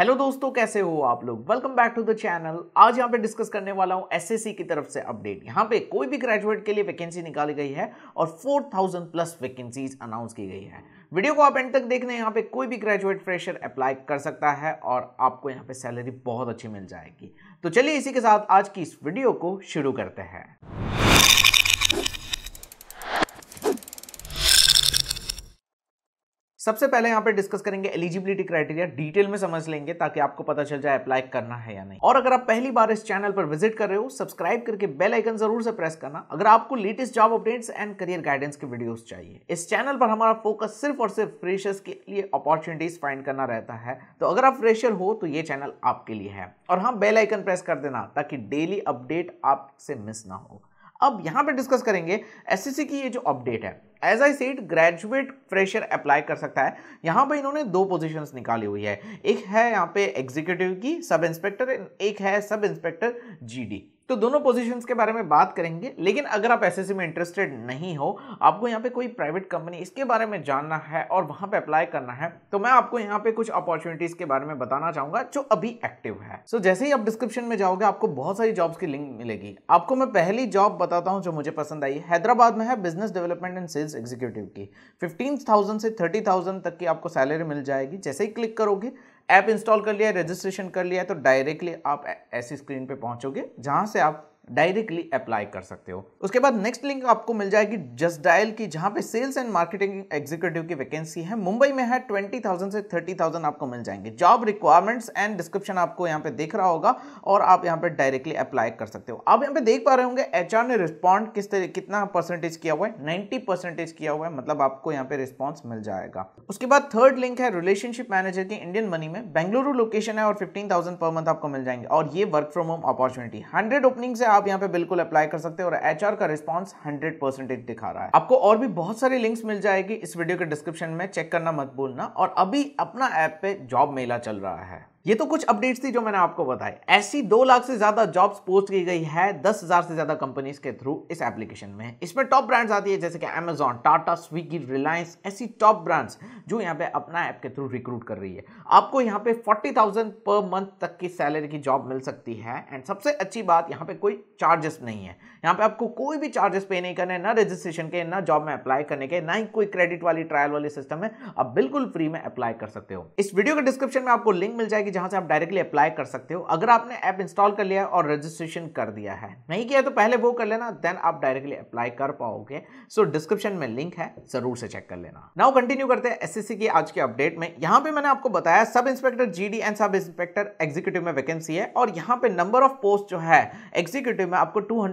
hello दोस्तों कैसे हो आप लोग welcome back to the channel आज यहाँ पे डिस्कस करने वाला हूँ एसएससी की तरफ से अपडेट यहाँ पे कोई भी ग्रेजुएट के लिए वैकेंसी निकाली गई है और 4000 प्लस वैकेंसीज अनाउंस की गई है वीडियो को आप एंड तक देखने यहाँ पे कोई भी ग्रेजुएट फ्रेशर अप्लाई कर सकता है और आपको यहाँ पे सैलरी बहुत अच्छी मिल जाएगी तो चलिए इसी के साथ आज की इस वीडियो को शुरू करते हैं सबसे पहले यहाँ पे डिस्कस करेंगे एलिजिबिलिटी क्राइटेरिया डिटेल में समझ लेंगे ताकि आपको पता चल जाए अप्लाई करना है या नहीं और अगर आप पहली बार इस चैनल पर विजिट कर रहे हो सब्सक्राइब करके बेल आइकन जरूर से प्रेस करना अगर आपको latest job updates and career guidance के वीडियोस चाहिए इस चैनल पर हमारा फोकस सिर्फ और सिर्फ फ्रेशर्स के लिए अपॉर्चुनिटीज फाइंड करना रहता है तो अगर आप फ्रेशर हो तो ये चैनल आपके लिए है और हाँ बेलाइकन प्रेस कर देना ताकि डेली अपडेट आपसे मिस ना हो अब यहां पे डिस्कस करेंगे एसएससी की ये जो अपडेट है एज आई सीट ग्रेजुएट फ्रेशर अप्लाई कर सकता है यहां पे इन्होंने दो पोजीशंस निकाली हुई है एक है यहां पे एग्जीक्यूटिव की सब इंस्पेक्टर एक है सब इंस्पेक्टर जीडी तो दोनों पोजीशंस के बारे में बात करेंगे लेकिन अगर आप एस में इंटरेस्टेड नहीं हो आपको यहाँ पे कोई प्राइवेट कंपनी इसके बारे में जानना है और वहाँ पे अप्लाई करना है तो मैं आपको यहाँ पे कुछ अपॉर्चुनिटीज़ के बारे में बताना चाहूंगा जो अभी एक्टिव है सो so, जैसे ही आप डिस्क्रिप्शन में जाओगे आपको बहुत सारी जॉब्स की लिंक मिलेगी आपको मैं पहली जॉब बताता हूँ जो मुझे पसंद आई हैदराबाद में है business development and sales executive की फिफ्टीन से थर्टी तक की आपको सैलरी मिल जाएगी जैसे ही क्लिक करोगे ऐप इंस्टॉल कर लिया रजिस्ट्रेशन कर लिया तो डायरेक्टली आप ऐसी स्क्रीन पे पहुंचोगे जहां से आप डायरेक्टली अप्लाई कर सकते हो उसके बाद नेक्स्ट लिंक आपको मिल जाएगी जस्ट डायल की जहां पे सेल्स एंड मार्केटिंग एग्जीक्यूटिव की वैकेंसी है मुंबई में है ट्वेंटी थाउजेंड से थर्टी थाउजेंड आपको मिल जाएंगे जॉब रिक्वायरमेंट्स एंड डिस्क्रिप्शन आपको यहां पे देख रहा होगा और आप यहां पे डायरेक्टली अप्लाई कर सकते हो आप यहां पे देख पा रहे होंगे एच ने रिस्पॉन्ड किस तरह कितना परसेंटेज किया हुआ है नाइन्टी परसेंटेज किया हुआ है मतलब आपको यहाँ पे रिस्पॉन्स मिल जाएगा उसके बाद थर्ड लिंक है रिलेशनशिप मैनेजर की इंडियन मनी में बेंगलुरु लोकेशन है और फिफ्टीन थाउजेंड पर मंथ आपको मिल जाएंगे और ये work from home opportunity hundred opening से आप आप यहाँ पे बिल्कुल अप्लाई कर सकते हैं और एच का रिस्पॉन्स हंड्रेड परसेंटेज दिखा रहा है आपको और भी बहुत सारी लिंक्स मिल जाएगी इस वीडियो के डिस्क्रिप्शन में चेक करना मत भूलना और अभी अपना ऐप पे जॉब मेला चल रहा है ये तो कुछ अपडेट्स थी जो मैंने आपको बताए ऐसी दो लाख से ज्यादा जॉब्स पोस्ट की गई है दस हजार से ज्यादा कंपनीज के थ्रू इस एप्लीकेशन में इसमें टॉप ब्रांड्स आती है जैसे कि अमेजॉन टाटा स्विगी रिलायंस ऐसी टॉप ब्रांड्स जो यहाँ पे अपना ऐप के थ्रू रिक्रूट कर रही है आपको यहाँ पे फोर्टी थाउजेंड पर मंथ तक की सैलरी की जॉब मिल सकती है एंड सबसे अच्छी बात यहाँ पे कोई चार्जेस नहीं है यहाँ पे आपको कोई भी चार्जेस पे नहीं करने ना रजिस्ट्रेशन के ना जॉब में अप्लाई करने के ना ही कोई क्रेडिट वाली ट्रायल वाली सिस्टम है आप बिल्कुल फ्री में अप्लाई कर सकते हो इस वीडियो के डिस्क्रिप्शन में आपको लिंक मिल जाएगी कि जहां से आप डायरेक्टली अप्लाई कर सकते हो अगर आपने ऐप इंस्टॉल कर लिया है और रजिस्ट्रेशन कर दिया है नहीं किया तो पहले वो कर लेना देन आप डायरेक्टली अप्लाई कर पाओगे सो डिस्क्रिप्शन में लिंक है जरूर से चेक कर लेना नाउ कंटिन्यू करते हैं एस की आज के अपडेट में यहां पर मैंने आपको बताया sub inspector ji and sub inspector executive में वैकेंसी है और यहाँ पे नंबर ऑफ पोस्ट जो है एग्जीक्यूटिव में आपको टू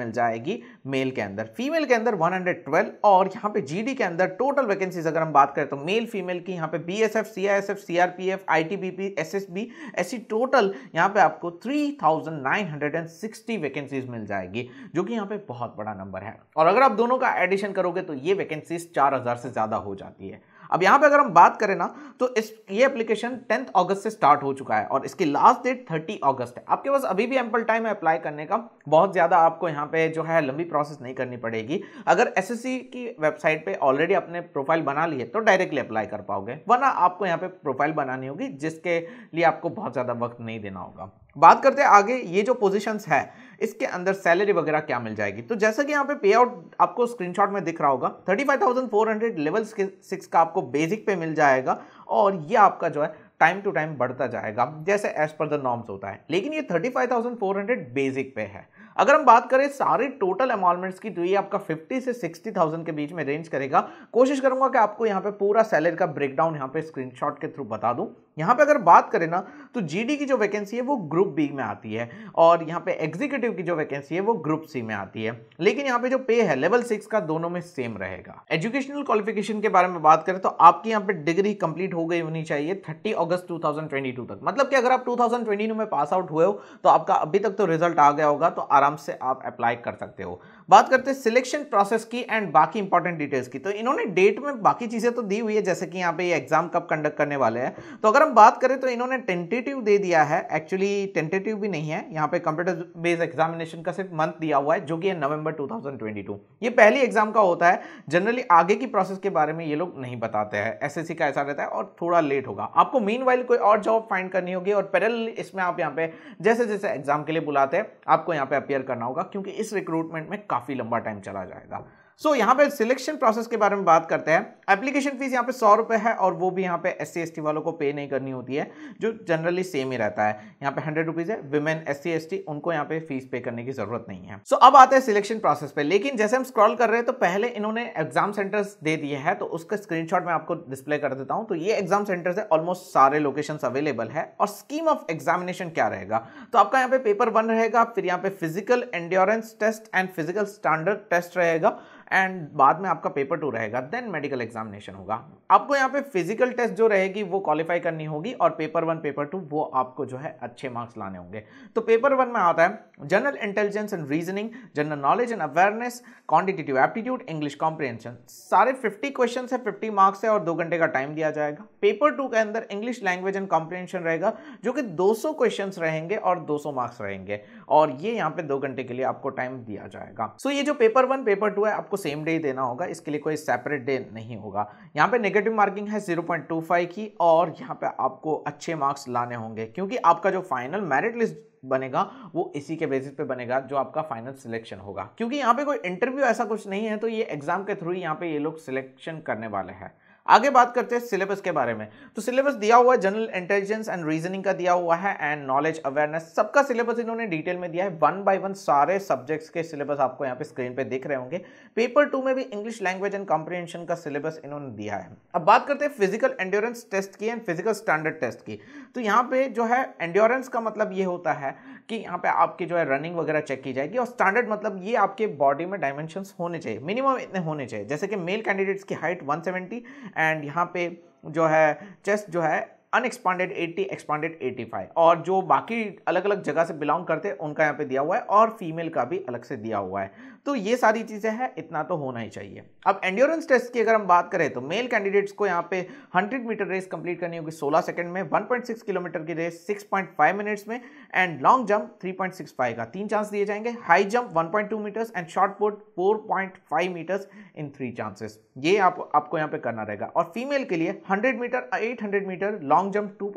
मिल जाएगी मेल के अंदर फीमेल के अंदर वन और यहाँ पे जी के अंदर टोटल वैकेंसीज अगर हम बात करें तो मेल फीमेल की यहाँ पे B S F C I S F C R P F I T B P S S B ऐसी टोटल यहाँ पे आपको 3,960 वैकेंसीज मिल जाएगी जो कि यहाँ पे बहुत बड़ा नंबर है और अगर आप दोनों का एडिशन करोगे तो ये वैकेंसीज 4,000 से ज़्यादा हो जाती है अब यहाँ पे अगर हम बात करें ना तो इस ये एप्लीकेशन टेंथ अगस्त से स्टार्ट हो चुका है और इसकी लास्ट डेट थर्टी अगस्त है आपके पास अभी भी एम्पल टाइम है अप्लाई करने का बहुत ज़्यादा आपको यहाँ पे जो है लंबी प्रोसेस नहीं करनी पड़ेगी अगर एस की वेबसाइट पे ऑलरेडी अपने प्रोफाइल बना ली है तो डायरेक्टली अप्लाई कर पाओगे वरना आपको यहाँ पे प्रोफाइल बनानी होगी जिसके लिए आपको बहुत ज़्यादा वक्त नहीं देना होगा बात करते हैं आगे ये जो पोजीशंस है इसके अंदर सैलरी वगैरह क्या मिल जाएगी तो जैसा कि यहाँ पे पे आउट आपको स्क्रीनशॉट में दिख रहा होगा 35,400 लेवल सिक्स का आपको बेसिक पे मिल जाएगा और ये आपका जो है टाइम टू टाइम बढ़ता जाएगा जैसे एज पर द नॉर्म्स होता है लेकिन ये 35,400 बेसिक पे है अगर हम बात करें सारे टोटल अमाउंटमेंट्स की तो ये आपका 50 से 60,000 के बीच में रेंज करेगा कोशिश करूंगा कि आपको यहाँ पे पूरा सैलरी का ब्रेकडाउन यहाँ पे स्क्रीनशॉट के थ्रू बता दूँ यहाँ पे अगर बात करें ना तो जीडी की जो वैकेंसी है वो ग्रुप बी में आती है और यहाँ पे एग्जीक्यूटिव की जो वैकेंसी है वो ग्रुप सी में आती है लेकिन यहाँ पे जो पे है लेवल सिक्स का दोनों में सेम रहेगा एजुकेशनल क्वालिफिकेशन के बारे में बात करें तो आपकी यहाँ पे डिग्री कंप्लीट हो गई होनी चाहिए थर्टी अगस्त टू तक मतलब कि अगर आप टू में पास आउट हुए हो तो आपका अभी तक तो रिजल्ट आ गया होगा तो आराम से आप अप्लाई कर सकते हो बात करते हैं सिलेक्शन प्रोसेस की एंड बाकी इंपॉर्टेंट डिटेल्स की तो इन्होंने डेट में बाकी चीज़ें तो दी हुई है जैसे कि यहाँ पे एग्जाम कब कंडक्ट करने वाले हैं तो अगर हम बात करें तो इन्होंने टेंटेटिव दे दिया है एक्चुअली टेंटेटिव भी नहीं है यहाँ पे कंप्यूटर बेस्ड एग्जामिनेशन का सिर्फ मंथ दिया हुआ है जो कि है नवंबर 2022 ये पहली एग्जाम का होता है जनरली आगे की प्रोसेस के बारे में ये लोग नहीं बताते हैं एसएससी का ऐसा रहता है और थोड़ा लेट होगा आपको मीन कोई और जॉब फाइंड करनी होगी और पैरल इसमें आप यहाँ पे जैसे जैसे एग्जाम के लिए बुलाते हैं आपको यहाँ पे अपेयर करना होगा क्योंकि इस रिक्रूटमेंट में काफ़ी लंबा टाइम चला जाएगा सो so, यहाँ पे सिलेक्शन प्रोसेस के बारे में बात करते हैं एप्लीकेशन फीस यहाँ पे सौ रुपये है और वो भी यहाँ पे एस सी वालों को पे नहीं करनी होती है जो जनरली सेम ही रहता है यहाँ पे हंड्रेड रुपीज़ है विमेन एस सी उनको यहाँ पे फीस पे करने की जरूरत नहीं है सो so, अब आते हैं सिलेक्शन प्रोसेस पे लेकिन जैसे हम स्क्रॉल कर रहे हैं तो पहले इन्होंने एग्जाम सेंटर्स दे दिए हैं तो उसका स्क्रीन मैं आपको डिस्प्ले कर देता हूँ तो ये एग्जाम सेंटर्स है ऑलमोस्ट सारे लोकेशन अवेलेबल है और स्कीम ऑफ एग्जामिनेशन क्या रहेगा तो आपका यहाँ पे पेपर वन रहेगा फिर यहाँ पे physical endurance test and physical standard test रहेगा एंड बाद में आपका पेपर टू रहेगा देन मेडिकल एग्जामिनेशन होगा आपको यहाँ पे फिजिकल टेस्ट जो रहेगी वो क्वालिफाई करनी होगी और पेपर वन पेपर टू वो आपको जो है अच्छे मार्क्स लाने होंगे तो पेपर वन में आता है general intelligence and reasoning general knowledge and awareness quantitative aptitude English comprehension सारे फिफ्टी क्वेश्चन है फिफ्टी मार्क्स है और दो घंटे का टाइम दिया जाएगा पेपर टू के अंदर इंग्लिश लैंग्वेज एंड कॉम्प्रिहेंशन रहेगा जो कि दो सौ क्वेश्चन रहेंगे और दो सौ मार्क्स रहेंगे और ये यहाँ पे दो घंटे के लिए आपको टाइम दिया जाएगा सो so, ये जो पेपर वन पेपर टू है आपको आपको सेम डे ही देना होगा इसके लिए कोई सेपरेट डे नहीं होगा यहाँ पे नेगेटिव मार्किंग है 0.25 की और यहाँ पे आपको अच्छे मार्क्स लाने होंगे क्योंकि आपका जो फाइनल मेरिट लिस्ट बनेगा वो इसी के बेसिस पे बनेगा जो आपका फाइनल सिलेक्शन होगा क्योंकि यहाँ पे कोई इंटरव्यू ऐसा कुछ नहीं है तो ये एग्जाम के थ्रू ही यहाँ पे ये लोग सिलेक्शन करने वाले हैं आगे बात करते हैं सिलेबस के बारे में तो सिलेबस दिया हुआ है जनरल इंटेलिजेंस एंड रीजनिंग का दिया हुआ है एंड नॉलेज अवेयरनेस सबका सिलेबस इन्होंने डिटेल में दिया है वन बाय वन सारे सब्जेक्ट्स के सिलेबस आपको यहाँ पे स्क्रीन पे दिख रहे होंगे पेपर टू में भी इंग्लिश लैंग्वेज एंड कॉम्प्रीहेंशन का सिलेबस इन्होंने दिया है अब बात करते हैं फिजिकल एंड्योरेंस टेस्ट की एंड फिजिकल स्टैंडर्ड टेस्ट की तो यहाँ पे जो है एंड्योरेंस का मतलब ये होता है कि यहाँ पे आपके जो है रनिंग वगैरह चेक की जाएगी और स्टैंडर्ड मतलब ये आपके बॉडी में डायमेंशंस होने चाहिए मिनिमम इतने होने चाहिए जैसे कि मेल कैंडिडेट्स की हाइट 170 एंड यहाँ पे जो है चेस्ट जो है अनएक्सपांडेड 80 एक्सपांडेड 85 और जो बाकी अलग अलग जगह से बिलोंग करते हैं उनका यहाँ पे दिया हुआ है और फीमेल का भी अलग से दिया हुआ है तो ये सारी चीज़ें हैं इतना तो होना ही चाहिए अब एंड्योरेंस टेस्ट की अगर हम बात करें तो मेल कैंडिडेट्स को यहाँ पे 100 मीटर रेस कंप्लीट करनी होगी 16 सेकंड में 1.6 किलोमीटर की रेस 6.5 मिनट्स में एंड लॉन्ग जंप 3.65 का तीन चांस दिए जाएंगे high jump 1.2 metres and shot put 4.5 metres in three chances ये आप, आपको यहाँ पे करना रहेगा और फीमेल के लिए hundred metre eight metre long jump two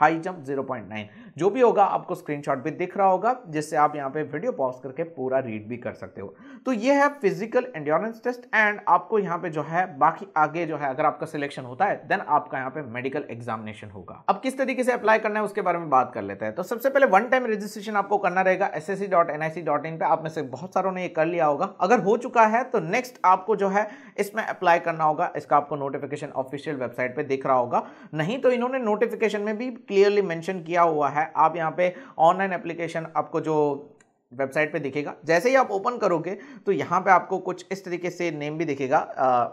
high jump 0.9 जो भी होगा आपको स्क्रीनशॉट भी दिख रहा होगा जिससे आप यहाँ पे वीडियो पॉज करके पूरा रीड भी कर सकते हो तो ये है फिजिकल एंड्योरेंस टेस्ट एंड आपको यहाँ पे जो है बाकी आगे जो है अगर आपका सिलेक्शन होता है देन आपका यहाँ पे मेडिकल एग्जामिनेशन होगा अब किस तरीके से अप्लाई करना है उसके बारे में बात कर लेते हैं तो सबसे पहले वन टाइम रजिस्ट्रेशन आपको करना रहेगा एस एस पे आप में से बहुत सारों ने ये कर लिया होगा अगर हो चुका है तो नेक्स्ट आपको जो है इसमें अप्लाई करना होगा इसका आपको नोटिफिकेशन ऑफिशियल वेबसाइट पर दिख रहा होगा नहीं तो इन्होंने नोटिफिकेशन में भी क्लियरली मेंशन किया हुआ है आप यहाँ पे ऑनलाइन एप्लीकेशन आपको जो वेबसाइट पे दिखेगा जैसे ही आप ओपन करोगे तो यहाँ पे आपको कुछ इस तरीके से नेम भी दिखेगा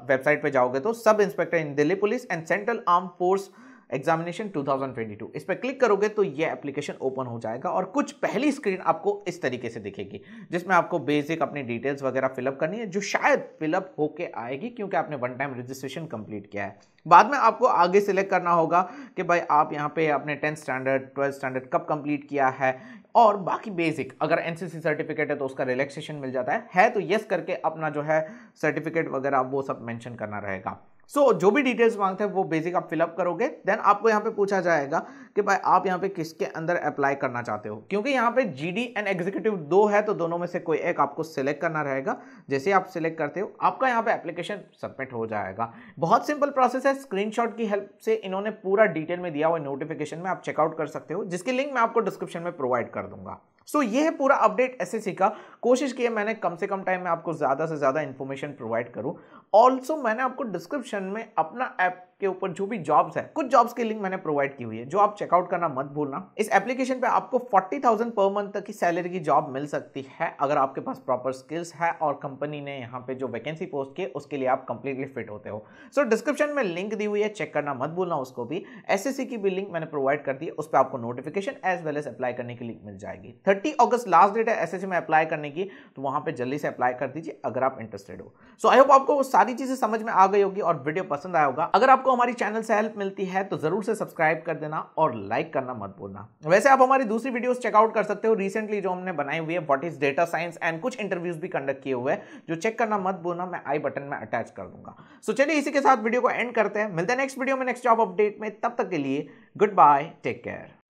वेबसाइट पे जाओगे तो sub inspector in Delhi police and central arm force examination 2022 इस पर क्लिक करोगे तो ये एप्लीकेशन ओपन हो जाएगा और कुछ पहली स्क्रीन आपको इस तरीके से दिखेगी जिसमें आपको बेसिक अपनी डिटेल्स वगैरह फिलअप करनी है जो शायद फिलअप होके आएगी क्योंकि आपने वन टाइम रजिस्ट्रेशन कंप्लीट किया है बाद में आपको आगे सिलेक्ट करना होगा कि भाई आप यहाँ पे आपने टेंथ स्टैंडर्ड ट्वेल्थ स्टैंडर्ड कब कंप्लीट किया है और बाकी बेसिक अगर एनसीसी सर्टिफिकेट है तो उसका रिलैक्सेशन मिल जाता है है तो यस करके अपना जो है सर्टिफिकेट वगैरह वो सब मेंशन करना रहेगा सो so, जो भी डिटेल्स मांगते हैं वो बेसिक आप फिलअप करोगे देन आपको यहाँ पे पूछा जाएगा कि भाई आप यहाँ पे किसके अंदर अप्लाई करना चाहते हो क्योंकि यहाँ पे जीडी एंड एग्जीक्यूटिव दो है तो दोनों में से कोई एक आपको सिलेक्ट करना रहेगा जैसे आप सिलेक्ट करते हो आपका यहाँ पे एप्लीकेशन सबमिट हो जाएगा बहुत सिंपल प्रोसेस है स्क्रीन की हेल्प से इन्होंने पूरा डिटेल में दिया हुआ नोटिफिकेशन में आप चेकआउट कर सकते हो जिसकी लिंक मैं आपको डिस्क्रिप्शन में प्रोवाइड कर दूंगा सो so, ये है पूरा अपडेट एसएससी का कोशिश की है मैंने कम से कम टाइम में आपको ज़्यादा से ज़्यादा इन्फॉर्मेशन प्रोवाइड करूँ ऑल्सो मैंने आपको डिस्क्रिप्शन में अपना ऐप के ऊपर जो भी जॉब्स है कुछ जॉब्स की लिंक मैंने प्रोवाइड की हुई है जो आप चेकआउट करना मत भूलना इस एप्लीकेशन पे आपको 40,000 पर मंथ तक की सैलरी की जॉब मिल सकती है अगर आपके पास प्रॉपर स्किल्स है और कंपनी ने यहाँ पे जो वैकेंसी पोस्ट की उसके लिए आप कंप्लीटली फिट होते हो सो so, डिस्क्रिप्शन में लिंक दी हुई है चेक करना मत भूलना उसको भी एस की भी लिंक मैंने प्रोवाइड कर दी है उस पर आपको notification as well as apply करने की लिंक मिल जाएगी थर्टी अगस्त लास्ट डेट है एस में अप्लाई करने की तो वहाँ पर जल्दी से अप्लाई कर दीजिए अगर आप इंटरेस्टेड हो सो आई होप आपको सारी चीज़ें समझ में आ गई होगी और वीडियो पसंद आया होगा अगर आप आपको हमारी चैनल से हेल्प मिलती है तो ज़रूर से सब्सक्राइब कर देना और लाइक करना मत भूलना वैसे आप हमारी दूसरी वीडियोस चेकआउट कर सकते हो रिसेंटली जो हमने बनाई हुई है what is data science and कुछ इंटरव्यूज भी कंडक्ट किए हुए हैं जो चेक करना मत भूलना मैं आई बटन में अटैच कर दूंगा सो so, चलिए इसी के साथ वीडियो को एंड करते हैं मिलते हैं नेक्स्ट वीडियो में नेक्स्ट जॉब अपडेट में तब तक के लिए गुड बाय टेक केयर